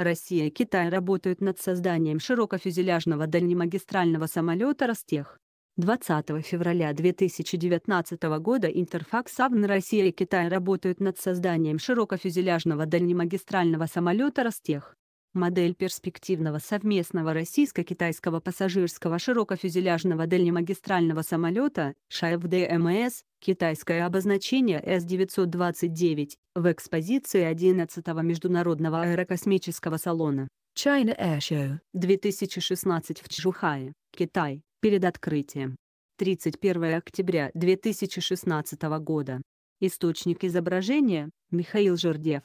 Россия и Китай работают над созданием широкофюзеляжного дальнемагистрального самолета «Ростех». 20 февраля 2019 года Интерфакс Авн Россия и Китай работают над созданием широкофюзеляжного дальнемагистрального самолета «Ростех». Модель перспективного совместного российско-китайского пассажирского широкофюзеляжного дальнемагистрального самолета ШАФДМС, китайское обозначение С-929, в экспозиции 11-го Международного аэрокосмического салона China Air Show 2016 в Чжухае, Китай, перед открытием. 31 октября 2016 года. Источник изображения – Михаил Жердев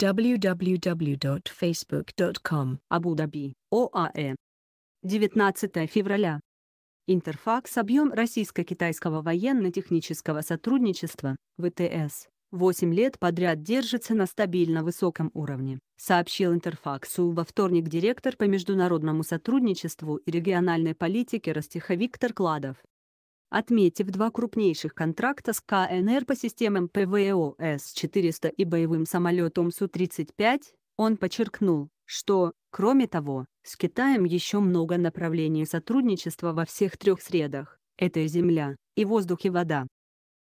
www.facebook.com Абу-Даби, ОАЭ. 19 февраля. Интерфакс объем российско-китайского военно-технического сотрудничества, ВТС, 8 лет подряд держится на стабильно высоком уровне, сообщил Интерфаксу во вторник директор по международному сотрудничеству и региональной политике Растиха Виктор Кладов отметив два крупнейших контракта с КНР по системам ПВО С-400 и боевым самолетом Су-35, он подчеркнул, что, кроме того, с Китаем еще много направлений сотрудничества во всех трех средах – это и земля, и воздух, и вода.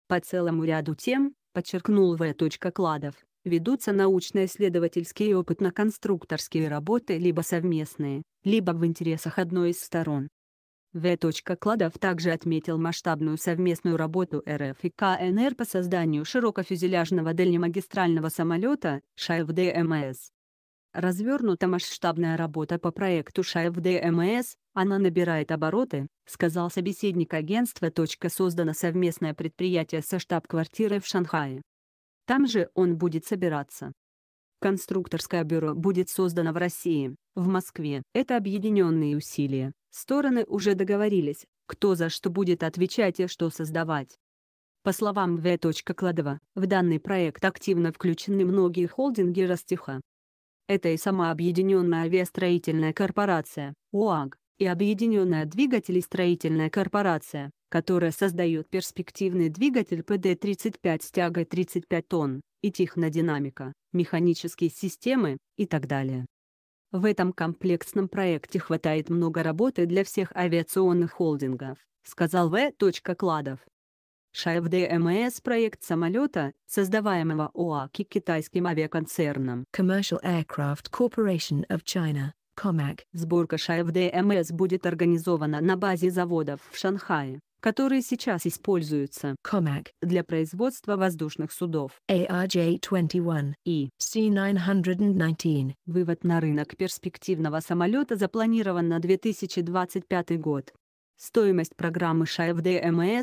По целому ряду тем, подчеркнул В. Кладов, ведутся научно-исследовательские и опытно-конструкторские работы либо совместные, либо в интересах одной из сторон. В. Кладов также отметил масштабную совместную работу РФ и КНР по созданию широкофюзеляжного дальнемагистрального самолета ШАЭВ-ДМС. Развернута масштабная работа по проекту ШАЭВ-ДМС, она набирает обороты, сказал собеседник агентства. Создано совместное предприятие со штаб-квартирой в Шанхае. Там же он будет собираться. Конструкторское бюро будет создано в России, в Москве. Это объединенные усилия. Стороны уже договорились, кто за что будет отвечать и что создавать. По словам В. Кладова, в данный проект активно включены многие холдинги Ростеха. Это и сама Объединенная авиастроительная корпорация, ОАГ, и Объединенная двигателестроительная корпорация, которая создает перспективный двигатель ПД-35 с тягой 35 тонн и технодинамика, механические системы и так далее. В этом комплексном проекте хватает много работы для всех авиационных холдингов, сказал В. Кладов. Шайв проект самолета, создаваемого ОАКИ китайским авиаконцерном Commercial Aircraft Corporation of China, COMAC. Сборка Шайв будет организована на базе заводов в Шанхае, которые сейчас используются COMAC для производства воздушных судов ARJ-21 и C-919. Вывод на рынок перспективного самолета запланирован на 2025 год. Стоимость программы ШАЭВ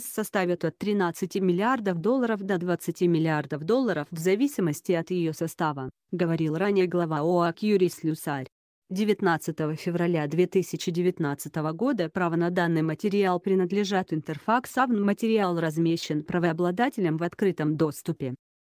составит от 13 миллиардов долларов до 20 миллиардов долларов в зависимости от ее состава, говорил ранее глава ОАК Юрий Слюсарь. 19 февраля 2019 года право на данный материал принадлежат Интерфакс, а материал размещен правообладателем в открытом доступе.